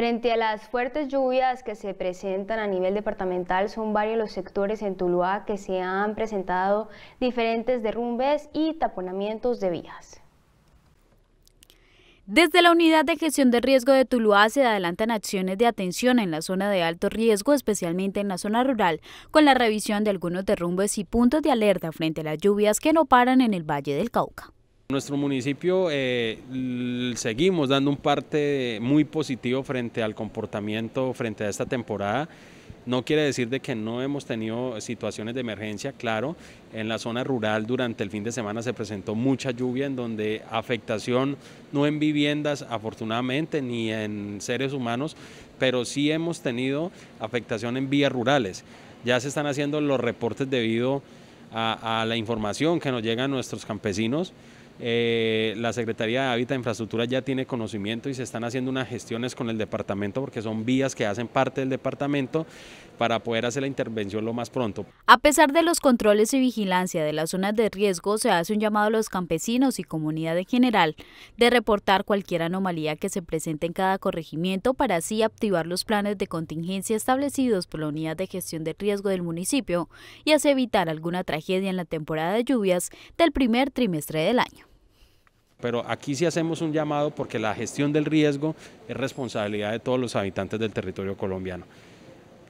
Frente a las fuertes lluvias que se presentan a nivel departamental, son varios los sectores en Tuluá que se han presentado diferentes derrumbes y taponamientos de vías. Desde la Unidad de Gestión de Riesgo de Tuluá se adelantan acciones de atención en la zona de alto riesgo, especialmente en la zona rural, con la revisión de algunos derrumbes y puntos de alerta frente a las lluvias que no paran en el Valle del Cauca. Nuestro municipio eh, seguimos dando un parte muy positivo frente al comportamiento frente a esta temporada. No quiere decir de que no hemos tenido situaciones de emergencia, claro. En la zona rural durante el fin de semana se presentó mucha lluvia en donde afectación no en viviendas afortunadamente ni en seres humanos, pero sí hemos tenido afectación en vías rurales. Ya se están haciendo los reportes debido a, a la información que nos llega a nuestros campesinos eh, la Secretaría de Hábitat e Infraestructura ya tiene conocimiento y se están haciendo unas gestiones con el departamento porque son vías que hacen parte del departamento para poder hacer la intervención lo más pronto. A pesar de los controles y vigilancia de las zonas de riesgo, se hace un llamado a los campesinos y comunidad en general de reportar cualquier anomalía que se presente en cada corregimiento para así activar los planes de contingencia establecidos por la Unidad de Gestión de Riesgo del municipio y así evitar alguna tragedia en la temporada de lluvias del primer trimestre del año. Pero aquí sí hacemos un llamado porque la gestión del riesgo es responsabilidad de todos los habitantes del territorio colombiano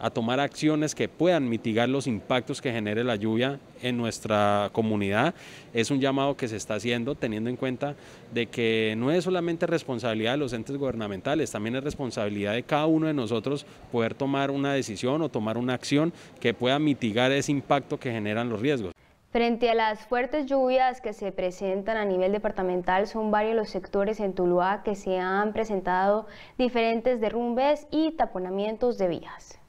a tomar acciones que puedan mitigar los impactos que genere la lluvia en nuestra comunidad. Es un llamado que se está haciendo teniendo en cuenta de que no es solamente responsabilidad de los entes gubernamentales, también es responsabilidad de cada uno de nosotros poder tomar una decisión o tomar una acción que pueda mitigar ese impacto que generan los riesgos. Frente a las fuertes lluvias que se presentan a nivel departamental, son varios los sectores en Tuluá que se han presentado diferentes derrumbes y taponamientos de vías.